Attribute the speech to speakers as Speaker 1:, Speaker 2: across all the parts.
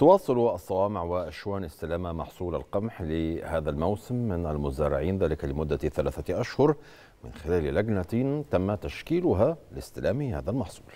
Speaker 1: تواصل الصوامع وأشوان استلام محصول القمح لهذا الموسم من المزارعين ذلك لمدة ثلاثة أشهر من خلال لجنة تم تشكيلها
Speaker 2: لاستلام هذا المحصول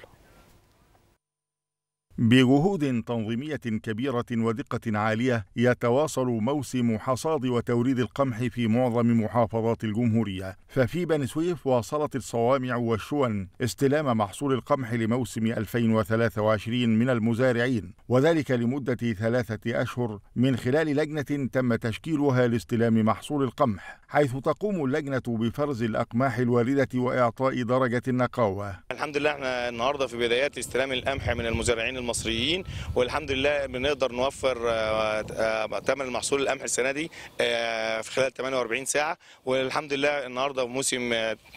Speaker 2: بجهود تنظيمية كبيرة ودقة عالية يتواصل موسم حصاد وتوريد القمح في معظم محافظات الجمهورية ففي بني سويف واصلت الصوامع والشون استلام محصول القمح لموسم 2023 من المزارعين وذلك لمدة ثلاثة أشهر من خلال لجنة تم تشكيلها لاستلام محصول القمح حيث تقوم اللجنة بفرز الأقماح الواردة وإعطاء درجة النقاوة
Speaker 3: الحمد لله احنا النهارده في بدايات استلام القمح من المزارعين المصريين والحمد لله بنقدر نوفر ثمن آه، آه، محصول القمح السنه دي آه، في خلال 48 ساعه والحمد لله النهارده في موسم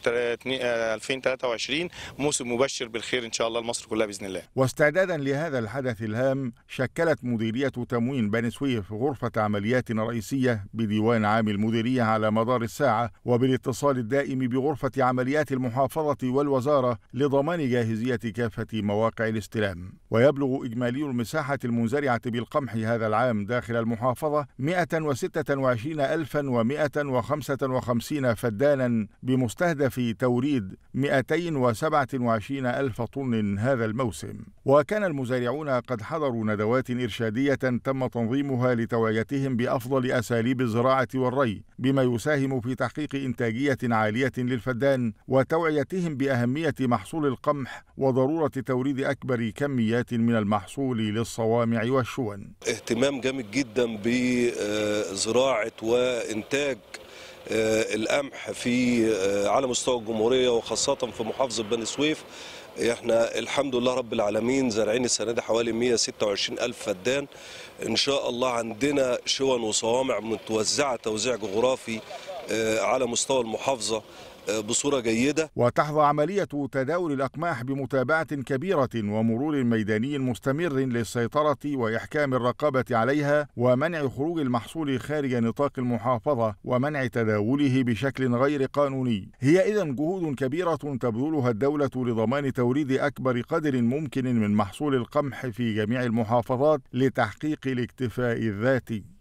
Speaker 3: 2023 موسم مبشر بالخير ان شاء الله لمصر كلها باذن الله.
Speaker 2: واستعدادا لهذا الحدث الهام شكلت مديريه تموين بني سويف غرفه عمليات رئيسيه بديوان عام المديريه على مدار الساعه وبالاتصال الدائم بغرفه عمليات المحافظه والوزاره لضمان لضمان جاهزية كافة مواقع الاستلام ويبلغ إجمالي المساحة المنزرعة بالقمح هذا العام داخل المحافظة 126155 فدانا بمستهدف توريد 227000 طن هذا الموسم وكان المزارعون قد حضروا ندوات إرشادية تم تنظيمها لتوعيتهم بأفضل أساليب الزراعة والري بما يساهم في تحقيق إنتاجية عالية للفدان وتوعيتهم بأهمية محصول حصول القمح وضرورة توريد أكبر كميات من المحصول للصوامع والشون
Speaker 1: اهتمام جامد جدا بزراعة وإنتاج آه، القمح في آه، على مستوى الجمهورية وخاصة في محافظة بني سويف احنا الحمد لله رب العالمين زارعين السنه دي حوالي 126 الف فدان ان شاء الله عندنا شون وصوامع متوزعه توزيع جغرافي آه، على مستوى المحافظة آه، بصورة جيدة
Speaker 2: وتحظى عملية تداول الأقماح بمتابعة كبيرة ومرور ميداني مستمر للسيطرة وإحكام الرقابة عليها ومنع خروج المحصول خارج نطاق المحافظة ومنع تداوله بشكل غير قانوني هي إذا جهود كبيرة تبذلها الدولة لضمان توريد أكبر قدر ممكن من محصول القمح في جميع المحافظات لتحقيق الاكتفاء الذاتي